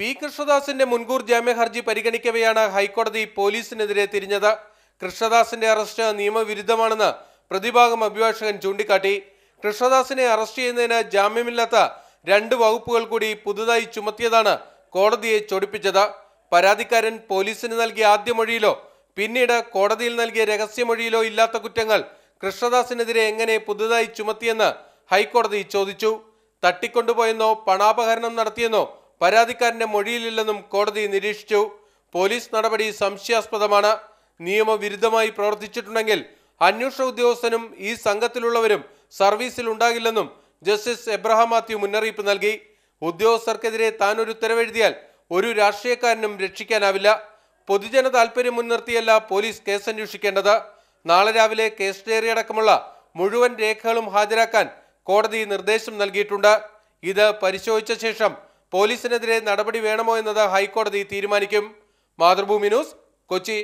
P കൃഷ്ണദാസിന്റെ മുൻകൂർ ജാമ്യഹർജി പരിഗണിക്കവെയാണ് ഹൈക്കോടതി പോലീസിനെതിരെ തിരിഞ്ഞത് കൃഷ്ണദാസിന്റെ arrest നിയമവിരുദ്ധമാണെന്ന് പ്രതിഭാഗം അഭിഭാഷകൻ ചൂണ്ടിക്കാട്ടി കൃഷ്ണദാസിനെ അറസ്റ്റ് ചെയ്യുന്നതിന് ജാമ്യമില്ലാത്ത രണ്ട് വകുപ്പുകൾ കൂടി പുതുതായി ചുമത്തിയതാണ് കോടതിയെ ചൊടിപ്പിച്ചത് പരാതിക്കാരൻ പോലീസിന് നൽകിയ ആദ്യ മൊഴിയിലോ പിന്നീട് കോടതിയിൽ നൽകിയ രഹസ്യമൊഴിയിലോ ഇല്ലാത്ത കുറ്റങ്ങൾ കൃഷ്ണദാസിനെതിരെ എങ്ങനെ പുതുതായി ചുമത്തിയെന്ന് ഹൈക്കോടതി ചോദിച്ചു തട്ടിക്കൊണ്ടുപോയെന്നോ പണാപഹരണം നടത്തിയെന്നോ പരാതിക്കാരന്റെ മൊഴിയിലില്ലെന്നും കോടതി നിരീക്ഷിച്ചു പോലീസ് നടപടി സംശയാസ്പദമാണ് നിയമവിരുദ്ധമായി പ്രവർത്തിച്ചിട്ടുണ്ടെങ്കിൽ അന്വേഷണ ഉദ്യോഗസ്ഥനും ഈ സംഘത്തിലുള്ളവരും സർവീസിൽ ഉണ്ടാകില്ലെന്നും ജസ്റ്റിസ് എബ്രഹാം മാത്യു മുന്നറിയിപ്പ് നൽകി ഉദ്യോഗസ്ഥർക്കെതിരെ താൻ ഒരു ഉത്തരവെഴുതിയാൽ ഒരു രാഷ്ട്രീയക്കാരനും രക്ഷിക്കാനാവില്ല പൊതുജന താൽപ്പര്യം മുൻനിർത്തിയല്ല പോലീസ് കേസ് അന്വേഷിക്കേണ്ടത് നാളെ രാവിലെ കേസ് ഡയറി അടക്കമുള്ള മുഴുവൻ രേഖകളും ഹാജരാക്കാൻ കോടതി നിർദ്ദേശം നൽകിയിട്ടുണ്ട് ഇത് പരിശോധിച്ച ശേഷം പോലീസിനെതിരെ നടപടി വേണമോ എന്നത് ഹൈക്കോടതി തീരുമാനിക്കും മാതൃഭൂമി ന്യൂസ് കൊച്ചി